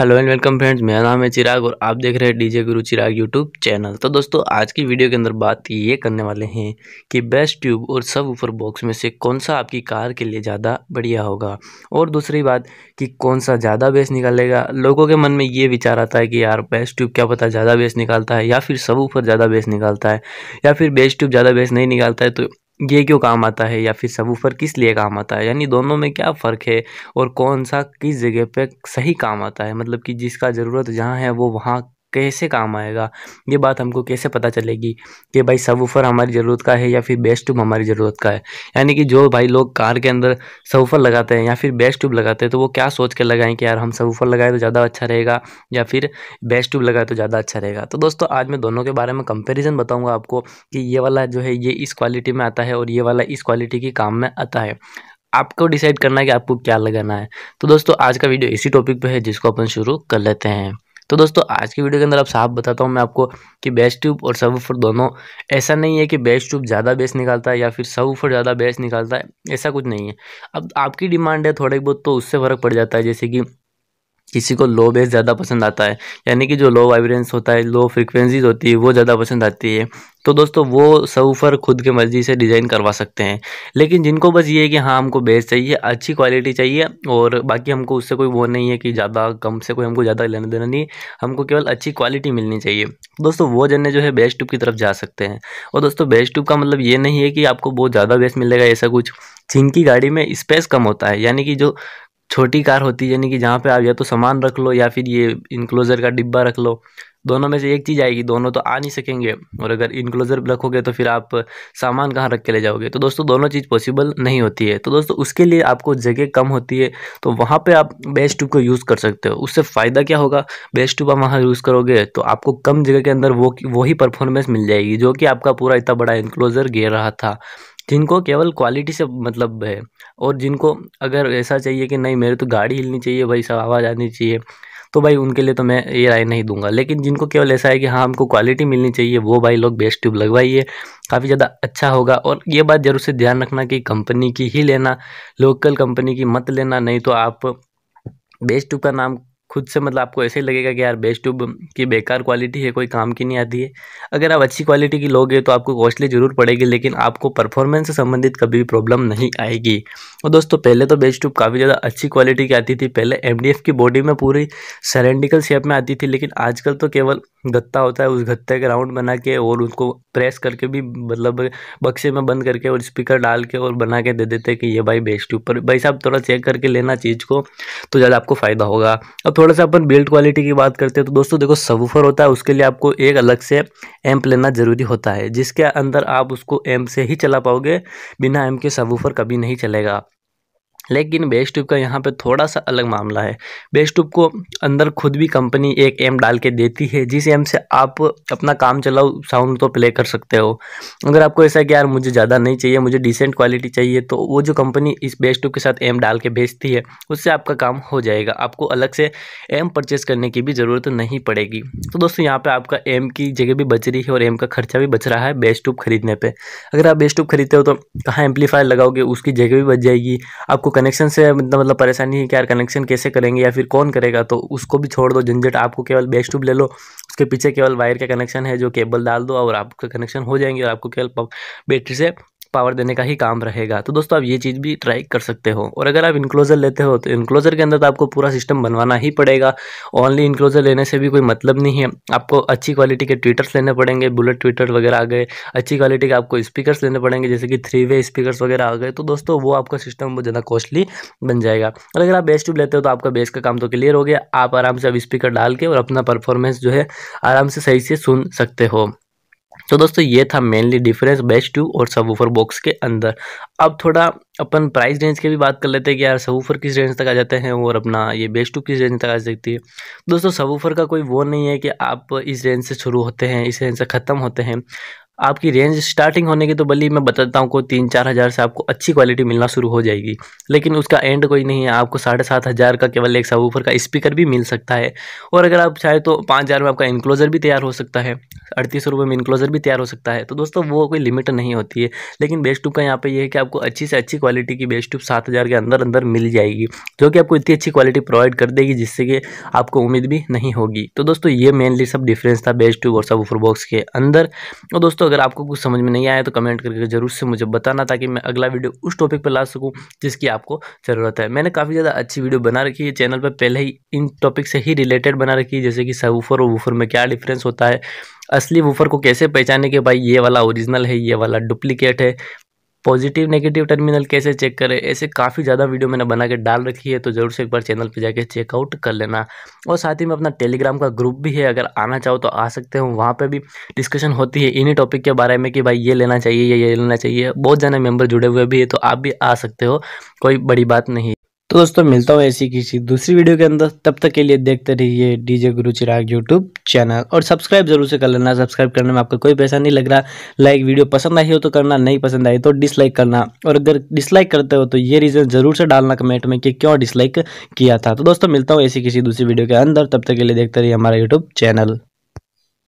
hello and welcome friends मेरा नाम है चिराग और आप देख रहे हैं DJ Guru Chirag YouTube channel तो दोस्तों आज की वीडियो के अंदर बात ये करने वाले हैं कि बेस्ट ट्यूब और सब ऊपर बॉक्स में से कौन सा आपकी कार के लिए ज़्यादा बढ़िया होगा और दूसरी बात कि कौन सा ज़्यादा बेस निकालेगा लोगों के मन में ये विचार आता है कि यार बेस्ट ट्यूब क्या पता ज़्यादा बेस निकालता है या फिर सब ऊपर ज़्यादा बेस निकालता है या फिर बेस्ट ट्यूब ज़्यादा बेस नहीं निकालता है तो ये क्यों काम आता है या फिर सबूफर किस लिए काम आता है यानी दोनों में क्या फ़र्क है और कौन सा किस जगह पे सही काम आता है मतलब कि जिसका ज़रूरत जहाँ है वो वहाँ कैसे काम आएगा ये बात हमको कैसे पता चलेगी कि भाई सबवूफर हमारी ज़रूरत का है या फिर बेस्ट ट्यूब हमारी ज़रूरत का है यानी कि जो भाई लोग कार के अंदर ऊफर लगाते हैं या फिर बेस्ट ट्यूब लगाते हैं तो वो क्या सोच के लगाएं कि यार हम सब ऊफर लगाए तो ज़्यादा अच्छा रहेगा या फिर बेस्ट ट्यूब लगाए तो ज़्यादा अच्छा रहेगा तो दोस्तों आज मैं दोनों के बारे में कंपेरिजन बताऊँगा आपको कि ये वाला जो है ये इस क्वालिटी में आता है और ये वाला इस क्वालिटी के काम में आता है आपको डिसाइड करना है कि आपको क्या लगाना है तो दोस्तों आज का वीडियो इसी टॉपिक पर है जिसको अपन शुरू कर लेते हैं तो दोस्तों आज की वीडियो के अंदर आप साफ बताता हूँ मैं आपको कि बेस्ट ट्यूब और सब ऊपर दोनों ऐसा नहीं है कि बेस्ट ट्यूब ज़्यादा बेस निकालता है या फिर सब ज़्यादा बेस निकालता है ऐसा कुछ नहीं है अब आपकी डिमांड है थोड़ी बहुत तो उससे फ़र्क पड़ जाता है जैसे कि किसी को लो बेस ज़्यादा पसंद आता है यानी कि जो लो वाइब्रेंस होता है लो फ्रिक्वेंसीज होती है वो ज़्यादा पसंद आती है तो दोस्तों वो सऊफर खुद के मर्ज़ी से डिज़ाइन करवा सकते हैं लेकिन जिनको बस ये है कि हाँ हमको बेस चाहिए अच्छी क्वालिटी चाहिए और बाकी हमको उससे कोई वो नहीं है कि ज़्यादा कम से कोई हमको ज़्यादा लेना देना नहीं हमको केवल अच्छी क्वालिटी मिलनी चाहिए दोस्तों वो जने जो है बेस्ट ट्यूब की तरफ जा सकते हैं और दोस्तों बेस्ट ट्यूब का मतलब ये नहीं है कि आपको बहुत ज़्यादा बेस मिलेगा ऐसा कुछ जिनकी गाड़ी में स्पेस कम होता है यानी कि जो छोटी कार होती है यानी कि जहाँ पे आप या तो सामान रख लो या फिर ये इनक्लोज़र का डिब्बा रख लो दोनों में से एक चीज़ आएगी दोनों तो आ नहीं सकेंगे और अगर इनक्लोज़र रखोगे तो फिर आप सामान कहाँ रख के ले जाओगे तो दोस्तों दोनों चीज़ पॉसिबल नहीं होती है तो दोस्तों उसके लिए आपको जगह कम होती है तो वहाँ पे आप बेस्ट ट्यूब को यूज़ कर सकते हो उससे फ़ायदा क्या होगा बेस्ट ट्यूब आप वहाँ यूज़ करोगे तो आपको कम जगह के अंदर वो वही परफॉर्मेंस मिल जाएगी जो कि आपका पूरा इतना बड़ा इनक्लोज़र घेर रहा था जिनको केवल क्वालिटी से मतलब है और जिनको अगर ऐसा चाहिए कि नहीं मेरे तो गाड़ी हिलनी चाहिए भाई सब आवाज़ आनी चाहिए तो भाई उनके लिए तो मैं ये राय नहीं दूंगा लेकिन जिनको केवल ऐसा है कि हाँ हमको क्वालिटी मिलनी चाहिए वो भाई लोग बेस्ट ट्यूब लगवाइए काफ़ी ज़्यादा अच्छा होगा और ये बात जरूर से ध्यान रखना कि कंपनी की ही लेना लोकल कंपनी की मत लेना नहीं तो आप बेस्ट ट्यूब का नाम खुद से मतलब आपको ऐसे ही लगेगा कि यार बेस्ट ट्यूब की बेकार क्वालिटी है कोई काम की नहीं आती है अगर आप अच्छी क्वालिटी की लोगे तो आपको कॉस्टली ज़रूर पड़ेगी लेकिन आपको परफॉर्मेंस से संबंधित कभी भी प्रॉब्लम नहीं आएगी और दोस्तों पहले तो बेस्ट ट्यूब काफ़ी ज़्यादा अच्छी क्वालिटी की आती थी पहले एम की बॉडी में पूरी सरेंडिकल शेप में आती थी लेकिन आजकल तो केवल गत्ता होता है उस गत्ते के राउंड बना के और उसको प्रेस करके भी मतलब बक्से में बंद करके और स्पीकर डाल के और बना के दे देते कि ये भाई बेस्ट ट्यूब पर भाई साहब थोड़ा चेक करके लेना चीज़ को तो ज़्यादा आपको फ़ायदा होगा अब थोड़ा सा अपन बिल्ड क्वालिटी की बात करते हैं तो दोस्तों देखो सबूफर होता है उसके लिए आपको एक अलग से एम्प लेना ज़रूरी होता है जिसके अंदर आप उसको एम्प से ही चला पाओगे बिना एम्प के सबूफर कभी नहीं चलेगा लेकिन बेस्ट ट्यूब का यहाँ पे थोड़ा सा अलग मामला है बेस्ट ट्यूब को अंदर खुद भी कंपनी एक एम डाल के देती है जिस एम से आप अपना काम चलाओ साउंड तो प्ले कर सकते हो अगर आपको ऐसा कि यार मुझे ज़्यादा नहीं चाहिए मुझे डिसेंट क्वालिटी चाहिए तो वो जो कंपनी इस बेस्ट ट्यूब के साथ एम डाल के भेजती है उससे आपका काम हो जाएगा आपको अलग से एम परचेज़ करने की भी ज़रूरत नहीं पड़ेगी तो दोस्तों यहाँ पर आपका एम की जगह भी बच रही है और एम का खर्चा भी बच रहा है बेस्ट ट्यूब खरीदने पर अगर आप बेस्ट ट्यूब खरीदते हो तो कहाँ एम्पलीफायर लगाओगे उसकी जगह भी बच जाएगी आपको कनेक्शन से मतलब मतलब परेशानी है कि यार कनेक्शन कैसे करेंगे या फिर कौन करेगा तो उसको भी छोड़ दो झंझट आपको केवल बेस्ट ट्यूब ले लो उसके पीछे केवल वायर का कनेक्शन है जो केबल डाल दो और आपका कनेक्शन हो जाएंगे और आपको केवल बैटरी से पावर देने का ही काम रहेगा तो दोस्तों आप ये चीज़ भी ट्राई कर सकते हो और अगर आप इंक्लोज़र लेते हो तो इनक्लोज़र के अंदर तो आपको पूरा सिस्टम बनवाना ही पड़ेगा ओनली इंक्लोज़र लेने से भी कोई मतलब नहीं है आपको अच्छी क्वालिटी के ट्विटर्स लेने पड़ेंगे बुलेट ट्विटर वगैरह आ गए अच्छी क्वालिटी के आपको स्पीकर्स लेने पड़ेंगे जैसे कि थ्री वे स्पीकर वगैरह आ गए तो दोस्तों वो आपका सिस्टम बहुत ज़्यादा कॉस्टली बन जाएगा और अगर आप बेस्ट ट्यूब लेते हो तो आपका बेस का काम तो क्लियर हो गया आप आराम से अब स्पीकर डाल के और अपना परफॉर्मेंस जो है आराम से सही से सुन सकते हो तो दोस्तों ये था मेनली डिफरेंस बेस्ट टू और सबवूफर बॉक्स के अंदर अब थोड़ा अपन प्राइस रेंज की भी बात कर लेते हैं कि यार सबवूफर किस रेंज तक आ जाते हैं और अपना ये बेस्ट टू किस रेंज तक आ सकती है दोस्तों सबवूफर का कोई वो नहीं है कि आप इस रेंज से शुरू होते हैं इस रेंज से ख़त्म होते हैं आपकी रेंज स्टार्टिंग होने की तो भली मैं बताता हूँ को तीन चार हज़ार से आपको अच्छी क्वालिटी मिलना शुरू हो जाएगी लेकिन उसका एंड कोई नहीं है आपको साढ़े सात हज़ार का केवल एक सबवूफर का स्पीकर भी मिल सकता है और अगर आप चाहे तो पाँच हज़ार में आपका इंक्लोज़र भी तैयार हो सकता है अड़तीस रुपये में इनक्लोजर भी तैयार हो सकता है तो दोस्तों वो कोई लिमिट नहीं होती है लेकिन बेस्ट ट्यूब का यहाँ पे ये यह है कि आपको अच्छी से अच्छी क्वालिटी की बेस्ट ट्यूब सात हज़ार के अंदर अंदर मिल जाएगी जो कि आपको इतनी अच्छी क्वालिटी प्रोवाइड कर देगी जिससे कि आपको उम्मीद भी नहीं होगी तो दोस्तों ये मेनली सब डिफरेंस था बेस्ट ट्यूब और सब बॉक्स के अंदर और तो दोस्तों अगर आपको कुछ समझ में नहीं आया तो कमेंट करके जरूर से मुझे बताना ताकि मैं अगला वीडियो उस टॉपिक पर ला सकूँ जिसकी आपको ज़रूरत है मैंने काफ़ी ज़्यादा अच्छी वीडियो बना रखी है चैनल पर पहले ही इन टॉपिक से ही रिलेटेड बना रखी है जैसे कि सबवूफर और वूफर में क्या डिफरेंस होता है असली वूफर को कैसे पहचाने कि भाई ये वाला ओरिजिनल है ये वाला डुप्लीकेट है पॉजिटिव नेगेटिव टर्मिनल कैसे चेक करें ऐसे काफ़ी ज़्यादा वीडियो मैंने बना के डाल रखी है तो ज़रूर से एक बार चैनल पे जाके चेकआउट कर लेना और साथ ही में अपना टेलीग्राम का ग्रुप भी है अगर आना चाहो तो आ सकते हो वहाँ पे भी डिस्कशन होती है इन्हीं टॉपिक के बारे में कि भाई ये लेना चाहिए या ये लेना चाहिए बहुत ज़्यादा मेम्बर जुड़े हुए भी है तो आप भी आ सकते हो कोई बड़ी बात नहीं तो दोस्तों मिलता हूँ ऐसी किसी दूसरी वीडियो के अंदर तब तक के लिए देखते रहिए DJ Guru Chirag YouTube channel और सब्सक्राइब जरूर से कर लेना सब्सक्राइब करने में आपका कोई पैसा नहीं लग रहा लाइक वीडियो पसंद आई हो तो करना नहीं पसंद आई तो डिसलाइक करना और अगर डिसलाइक करते हो तो ये रीज़न ज़रूर से डालना कमेंट में कि क्यों डिसलाइक किया था तो दोस्तों मिलता हूँ ऐसी किसी दूसरी वीडियो के अंदर तब तक के लिए देखते रहिए हमारा यूट्यूब चैनल